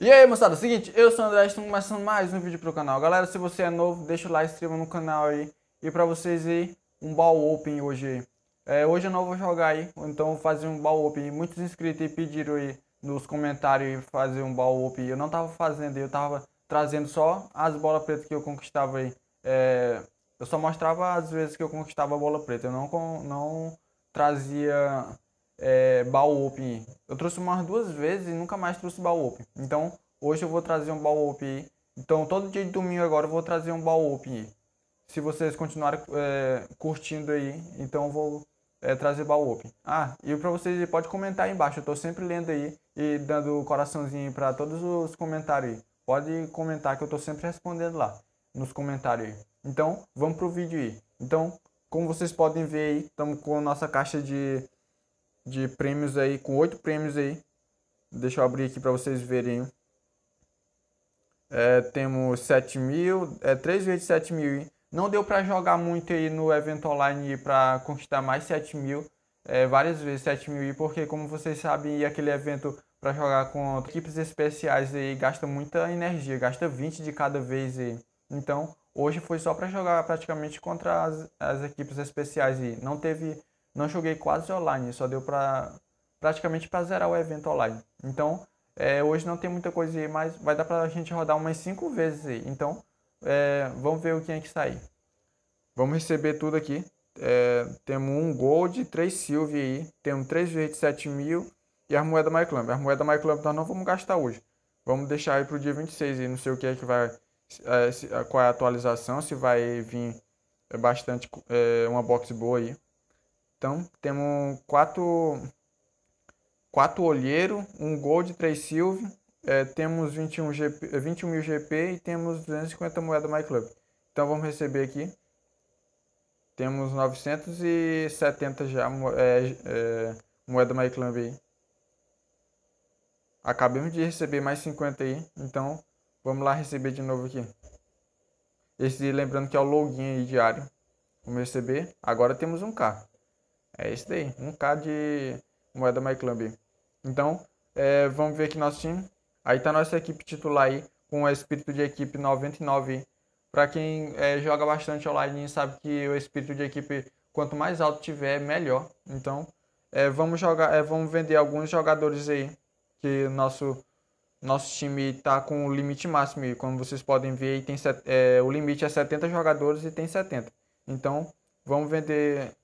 E aí moçada, é o seguinte, eu sou o André, estamos começando mais um vídeo pro canal Galera, se você é novo, deixa o like, inscreva no canal aí E pra vocês aí, um ball open hoje aí é, Hoje eu não vou jogar aí, então vou fazer um ball open Muitos inscritos aí pediram aí nos comentários fazer um ball open Eu não tava fazendo, eu tava trazendo só as bolas pretas que eu conquistava aí é, eu só mostrava as vezes que eu conquistava a bola preta, eu não, não trazia é, baú open. Eu trouxe umas duas vezes e nunca mais trouxe baú open Então, hoje eu vou trazer um baú open Então, todo dia de domingo agora eu vou trazer um baú open Se vocês continuarem é, curtindo aí, então eu vou é, trazer baú open. Ah, e para vocês pode comentar aí embaixo, eu tô sempre lendo aí e dando coraçãozinho para todos os comentários aí. Pode comentar que eu tô sempre respondendo lá nos comentários aí. Então, vamos pro vídeo aí. Então, como vocês podem ver aí, estamos com a nossa caixa de de prêmios aí, com oito prêmios aí. Deixa eu abrir aqui para vocês verem. É, temos 7 mil, é 3 vezes 7 mil. Hein? Não deu para jogar muito aí no evento online para conquistar mais 7 mil, é, várias vezes 7 mil, porque como vocês sabem, aquele evento para jogar com equipes especiais aí gasta muita energia, gasta 20 de cada vez aí. Então, hoje foi só para jogar praticamente contra as, as equipes especiais e não teve não joguei quase online, só deu para praticamente para zerar o evento online. Então, é, hoje não tem muita coisa aí, mas vai dar para a gente rodar umas 5 vezes aí. Então, é, vamos ver o que é que sai. Vamos receber tudo aqui. É, temos um gold, três silver aí, temos três verdes, 7 mil e a moeda MyClub. A moeda MyClub nós não vamos gastar hoje. Vamos deixar aí para o dia 26 e não sei o que é que vai, é, qual é a atualização, se vai vir bastante, é, uma box boa aí. Então, temos quatro, quatro olheiro, um gol de 3 silve, é, temos 21, GP, 21 mil GP e temos 250 moedas My Club. Então, vamos receber aqui. Temos 970 já é, é, moeda My Club aí. Acabamos de receber mais 50 aí, então vamos lá receber de novo aqui. Esse lembrando que é o login aí diário. Vamos receber. Agora temos um carro. É isso daí, 1k de moeda My Club. Então, é, vamos ver aqui nosso time. Aí tá nossa equipe titular aí, com o espírito de equipe 99. Para quem é, joga bastante online sabe que o espírito de equipe, quanto mais alto tiver, melhor. Então, é, vamos jogar, é, vamos vender alguns jogadores aí, que nosso nosso time tá com o limite máximo. E como vocês podem ver, tem set, é, o limite é 70 jogadores e tem 70. Então, vamos vender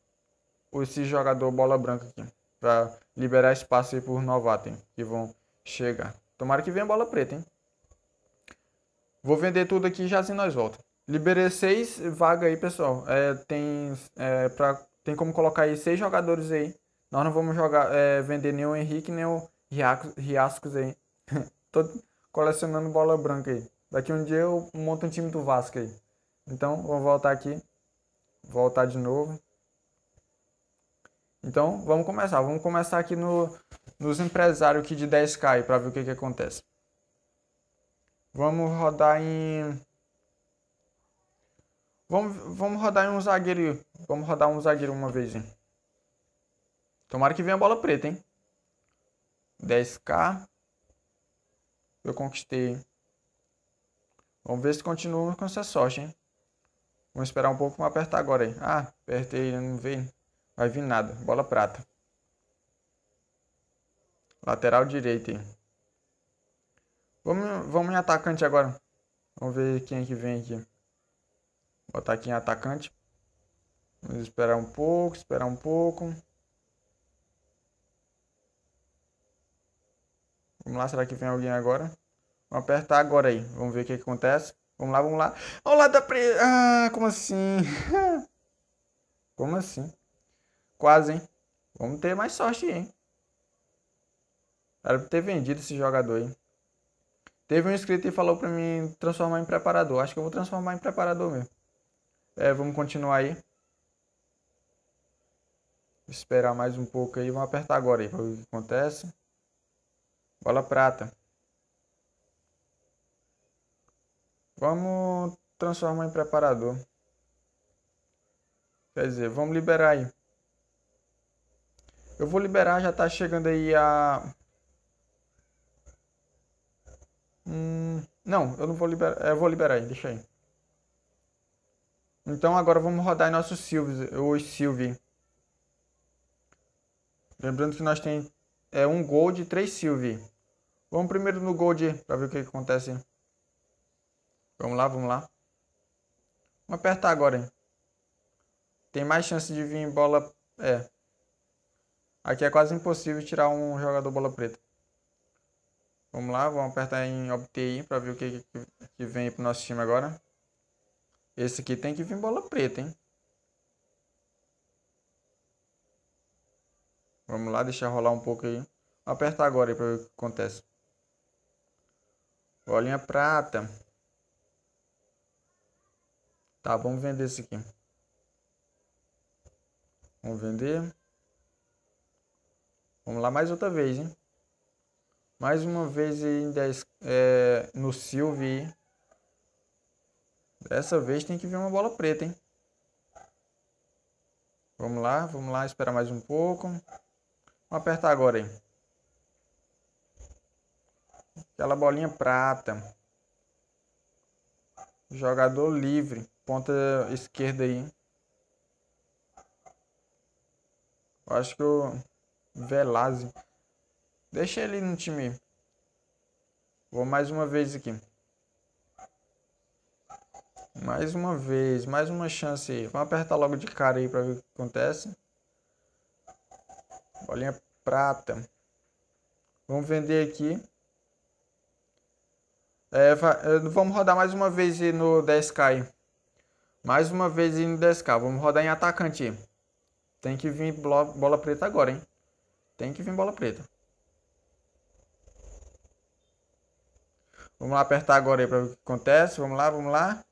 esse jogador bola branca aqui, para liberar espaço aí por novato, hein, que vão chegar. Tomara que venha bola preta, hein? Vou vender tudo aqui já assim nós volta. Liberei seis vagas aí, pessoal. É, tem, é, pra, tem como colocar aí seis jogadores aí. Nós não vamos jogar, é, vender nem o Henrique, nem o Riascos aí. Tô colecionando bola branca aí. Daqui um dia eu monto um time do Vasco aí. Então, vou voltar aqui. Voltar de novo. Então, vamos começar. Vamos começar aqui no, nos empresários aqui de 10K para ver o que, que acontece. Vamos rodar em... Vamos, vamos rodar em um zagueiro. Vamos rodar um zagueiro uma vez. Hein? Tomara que venha a bola preta, hein? 10K. Eu conquistei. Vamos ver se continuamos com essa sorte, hein? Vamos esperar um pouco, vamos apertar agora aí. Ah, apertei, né, não veio. Vai vir nada. Bola prata. Lateral direito, hein? Vamos, vamos em atacante agora. Vamos ver quem é que vem aqui. Botar aqui em atacante. Vamos esperar um pouco, esperar um pouco. Vamos lá, será que vem alguém agora? Vamos apertar agora aí. Vamos ver o que, que acontece. Vamos lá, vamos lá. Olá, da pre... Ah, como assim? como assim? Quase, hein? Vamos ter mais sorte, hein? Era pra ter vendido esse jogador aí. Teve um inscrito e falou pra mim transformar em preparador. Acho que eu vou transformar em preparador mesmo. É, vamos continuar aí. Esperar mais um pouco aí. Vamos apertar agora aí pra ver o que acontece. Bola prata. Vamos transformar em preparador. Quer dizer, vamos liberar aí. Eu vou liberar, já tá chegando aí a. Hum, não, eu não vou liberar. É, eu vou liberar aí, deixa aí. Então agora vamos rodar em nossos Silvio, o Silvio. Lembrando que nós tem é, um Gold e três Silvio. Vamos primeiro no Gold para ver o que, que acontece. Vamos lá, vamos lá. Vamos apertar agora. Hein? Tem mais chance de vir bola. É. Aqui é quase impossível tirar um jogador bola preta. Vamos lá, vamos apertar em obter para ver o que, que vem para o nosso time agora. Esse aqui tem que vir bola preta, hein? Vamos lá, deixar rolar um pouco aí. Apertar agora aí para ver o que acontece. Bolinha prata. Tá, vamos vender esse aqui. Vamos vender. Vamos lá mais outra vez, hein? Mais uma vez em é, no Silvio. Dessa vez tem que vir uma bola preta, hein? Vamos lá, vamos lá, esperar mais um pouco. Vamos apertar agora, hein? Aquela bolinha prata. Jogador livre. Ponta esquerda aí. Eu acho que eu Velazzi. Deixa ele no time. Vou mais uma vez aqui. Mais uma vez, mais uma chance aí. Vamos apertar logo de cara aí para ver o que acontece. Bolinha prata. Vamos vender aqui. É, é vamos rodar mais uma vez no 10k. Mais uma vez no 10k. Vamos rodar em atacante. Tem que vir bola preta agora, hein? Tem que vir bola preta. Vamos lá apertar agora aí para ver o que acontece. Vamos lá, vamos lá.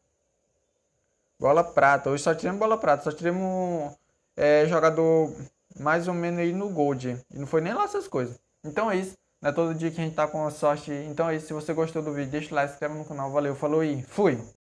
Bola prata. Hoje só tiramos bola prata. Só tiramos é, jogador mais ou menos aí no gold. E não foi nem lá essas coisas. Então é isso. Não é todo dia que a gente tá com a sorte. Então é isso. Se você gostou do vídeo, deixa o like, se inscreve no canal. Valeu, falou e fui!